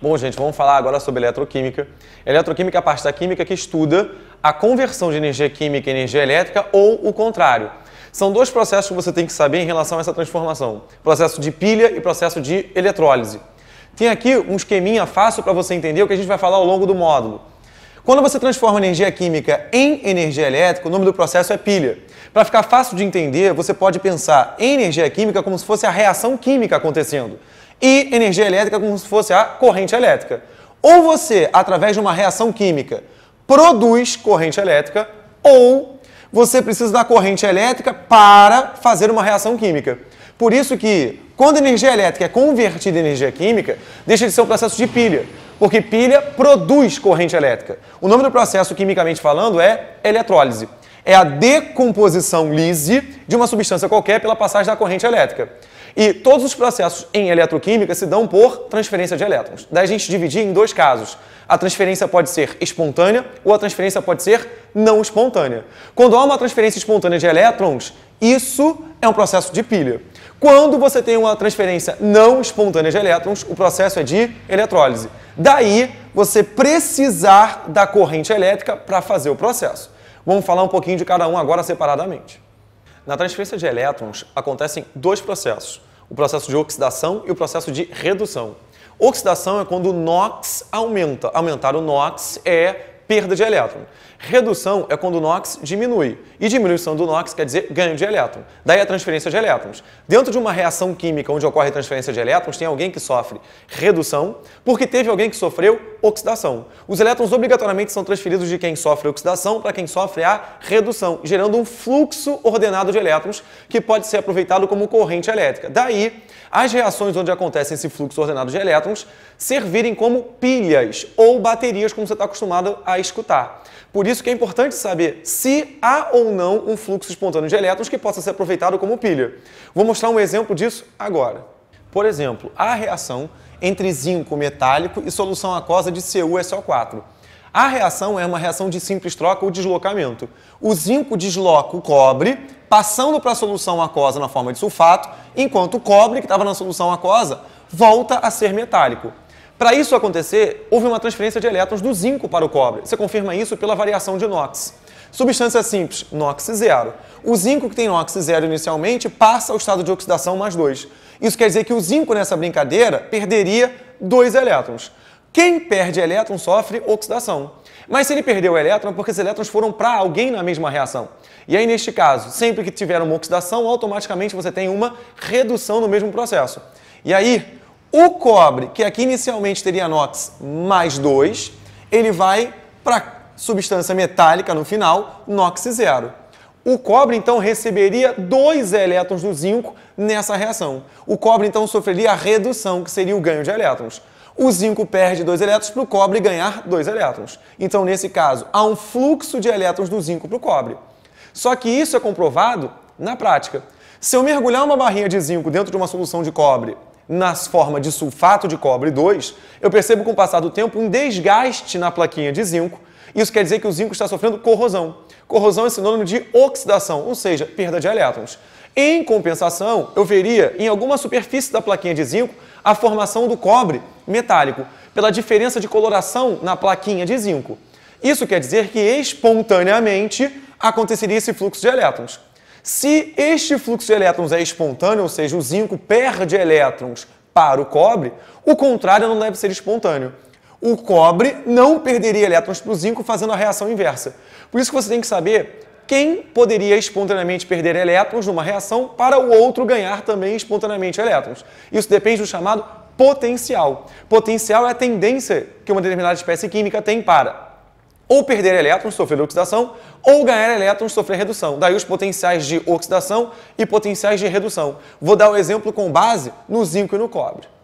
Bom, gente, vamos falar agora sobre eletroquímica. Eletroquímica é a parte da química que estuda a conversão de energia química em energia elétrica ou o contrário. São dois processos que você tem que saber em relação a essa transformação: processo de pilha e processo de eletrólise. Tem aqui um esqueminha fácil para você entender o que a gente vai falar ao longo do módulo. Quando você transforma energia química em energia elétrica, o nome do processo é pilha. Para ficar fácil de entender, você pode pensar em energia química como se fosse a reação química acontecendo e energia elétrica como se fosse a corrente elétrica. Ou você, através de uma reação química, produz corrente elétrica, ou você precisa da corrente elétrica para fazer uma reação química. Por isso que, quando a energia elétrica é convertida em energia química, deixa de ser um processo de pilha, porque pilha produz corrente elétrica. O nome do processo, quimicamente falando, é eletrólise é a decomposição lise de uma substância qualquer pela passagem da corrente elétrica. E todos os processos em eletroquímica se dão por transferência de elétrons. Daí a gente dividir em dois casos. A transferência pode ser espontânea ou a transferência pode ser não espontânea. Quando há uma transferência espontânea de elétrons, isso é um processo de pilha. Quando você tem uma transferência não espontânea de elétrons, o processo é de eletrólise. Daí você precisar da corrente elétrica para fazer o processo. Vamos falar um pouquinho de cada um agora separadamente. Na transferência de elétrons acontecem dois processos: o processo de oxidação e o processo de redução. Oxidação é quando o NOx aumenta. Aumentar o NOx é perda de elétron. Redução é quando o NOx diminui, e diminuição do NOx quer dizer ganho de elétron. Daí a transferência de elétrons. Dentro de uma reação química onde ocorre transferência de elétrons, tem alguém que sofre redução, porque teve alguém que sofreu oxidação. Os elétrons obrigatoriamente são transferidos de quem sofre oxidação para quem sofre a redução, gerando um fluxo ordenado de elétrons que pode ser aproveitado como corrente elétrica. Daí as reações onde acontece esse fluxo ordenado de elétrons servirem como pilhas ou baterias, como você está acostumado a escutar. Por isso que é importante saber se há ou não um fluxo espontâneo de elétrons que possa ser aproveitado como pilha. Vou mostrar um exemplo disso agora. Por exemplo, a reação entre zinco metálico e solução aquosa de CuSO4. A reação é uma reação de simples troca ou deslocamento. O zinco desloca o cobre, passando para a solução aquosa na forma de sulfato, enquanto o cobre, que estava na solução aquosa, volta a ser metálico. Para isso acontecer, houve uma transferência de elétrons do zinco para o cobre. Você confirma isso pela variação de Nox. Substância simples, NOx zero. O zinco que tem NOx zero inicialmente passa ao estado de oxidação mais 2. Isso quer dizer que o zinco nessa brincadeira perderia dois elétrons. Quem perde elétron sofre oxidação. Mas se ele perdeu o elétron, é porque os elétrons foram para alguém na mesma reação. E aí, neste caso, sempre que tiver uma oxidação, automaticamente você tem uma redução no mesmo processo. E aí, o cobre, que aqui inicialmente teria NOx mais 2, ele vai para substância metálica no final, NOx zero. O cobre, então, receberia dois elétrons do zinco nessa reação. O cobre, então, sofreria a redução, que seria o ganho de elétrons o zinco perde dois elétrons para o cobre ganhar dois elétrons. Então, nesse caso, há um fluxo de elétrons do zinco para o cobre. Só que isso é comprovado na prática. Se eu mergulhar uma barrinha de zinco dentro de uma solução de cobre na forma de sulfato de cobre 2, eu percebo com o passar do tempo um desgaste na plaquinha de zinco. Isso quer dizer que o zinco está sofrendo corrosão. Corrosão é sinônimo de oxidação, ou seja, perda de elétrons. Em compensação, eu veria em alguma superfície da plaquinha de zinco a formação do cobre metálico, pela diferença de coloração na plaquinha de zinco. Isso quer dizer que espontaneamente aconteceria esse fluxo de elétrons. Se este fluxo de elétrons é espontâneo, ou seja, o zinco perde elétrons para o cobre, o contrário não deve ser espontâneo. O cobre não perderia elétrons para o zinco fazendo a reação inversa. Por isso que você tem que saber quem poderia espontaneamente perder elétrons numa reação para o outro ganhar também espontaneamente elétrons. Isso depende do chamado potencial. Potencial é a tendência que uma determinada espécie química tem para ou perder elétrons, sofrer oxidação, ou ganhar elétrons, sofrer redução. Daí os potenciais de oxidação e potenciais de redução. Vou dar o um exemplo com base no zinco e no cobre.